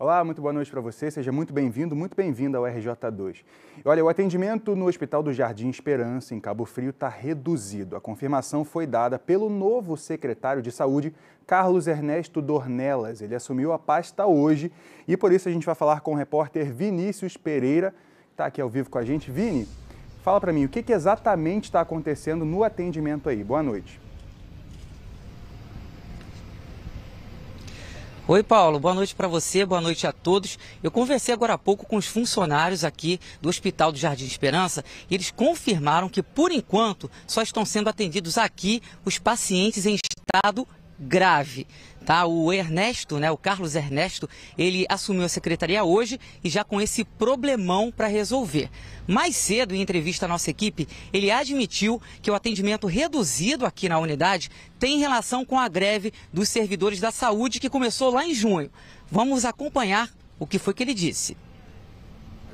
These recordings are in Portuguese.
Olá, muito boa noite para você, seja muito bem-vindo, muito bem-vinda ao RJ2. Olha, o atendimento no Hospital do Jardim Esperança, em Cabo Frio, está reduzido. A confirmação foi dada pelo novo secretário de Saúde, Carlos Ernesto Dornelas. Ele assumiu a pasta hoje e por isso a gente vai falar com o repórter Vinícius Pereira, que está aqui ao vivo com a gente. Vini, fala para mim, o que, que exatamente está acontecendo no atendimento aí? Boa noite. Oi, Paulo. Boa noite para você, boa noite a todos. Eu conversei agora há pouco com os funcionários aqui do Hospital do Jardim Esperança e eles confirmaram que, por enquanto, só estão sendo atendidos aqui os pacientes em estado grave. Tá? O Ernesto, né, o Carlos Ernesto, ele assumiu a secretaria hoje e já com esse problemão para resolver. Mais cedo, em entrevista à nossa equipe, ele admitiu que o atendimento reduzido aqui na unidade tem relação com a greve dos servidores da saúde que começou lá em junho. Vamos acompanhar o que foi que ele disse.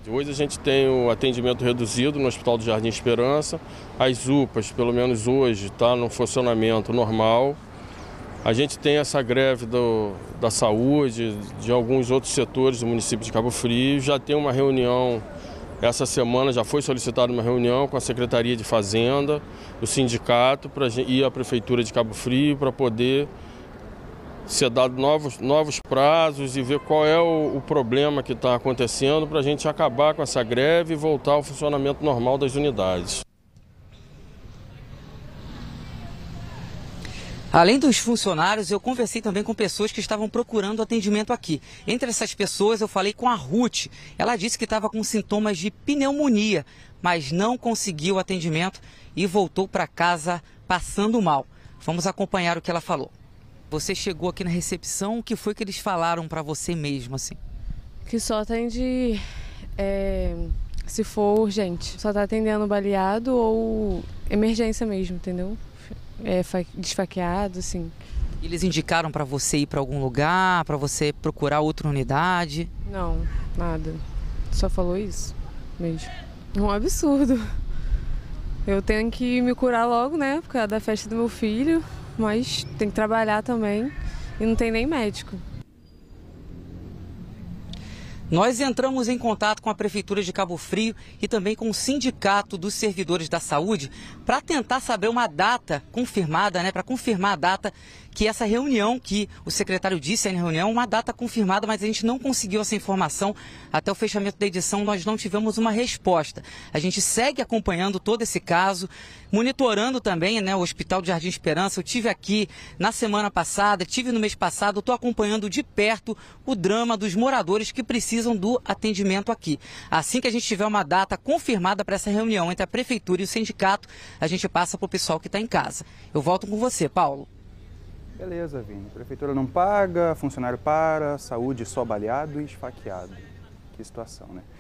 Hoje a gente tem o atendimento reduzido no Hospital do Jardim Esperança. As UPAs, pelo menos hoje, está no funcionamento normal. A gente tem essa greve do, da saúde, de alguns outros setores do município de Cabo Frio. Já tem uma reunião essa semana, já foi solicitada uma reunião com a Secretaria de Fazenda, o sindicato pra, e a Prefeitura de Cabo Frio para poder ser dado novos, novos prazos e ver qual é o, o problema que está acontecendo para a gente acabar com essa greve e voltar ao funcionamento normal das unidades. Além dos funcionários, eu conversei também com pessoas que estavam procurando atendimento aqui. Entre essas pessoas, eu falei com a Ruth. Ela disse que estava com sintomas de pneumonia, mas não conseguiu atendimento e voltou para casa passando mal. Vamos acompanhar o que ela falou. Você chegou aqui na recepção, o que foi que eles falaram para você mesmo assim? Que só atende é, se for urgente. Só está atendendo baleado ou emergência mesmo, entendeu? é, desfaqueado, assim. Eles indicaram para você ir para algum lugar, para você procurar outra unidade? Não, nada. Só falou isso mesmo. Um absurdo. Eu tenho que me curar logo, né, por causa da festa do meu filho, mas tem que trabalhar também e não tem nem médico. Nós entramos em contato com a Prefeitura de Cabo Frio e também com o Sindicato dos Servidores da Saúde para tentar saber uma data confirmada, né, para confirmar a data que essa reunião que o secretário disse na reunião, uma data confirmada, mas a gente não conseguiu essa informação até o fechamento da edição, nós não tivemos uma resposta. A gente segue acompanhando todo esse caso, monitorando também, né, o Hospital de Jardim Esperança. Eu tive aqui na semana passada, tive no mês passado, estou acompanhando de perto o drama dos moradores que precisam precisam do atendimento aqui. Assim que a gente tiver uma data confirmada para essa reunião entre a prefeitura e o sindicato, a gente passa para o pessoal que está em casa. Eu volto com você, Paulo. Beleza, Vini. Prefeitura não paga, funcionário para, saúde só baleado e esfaqueado. Que situação, né?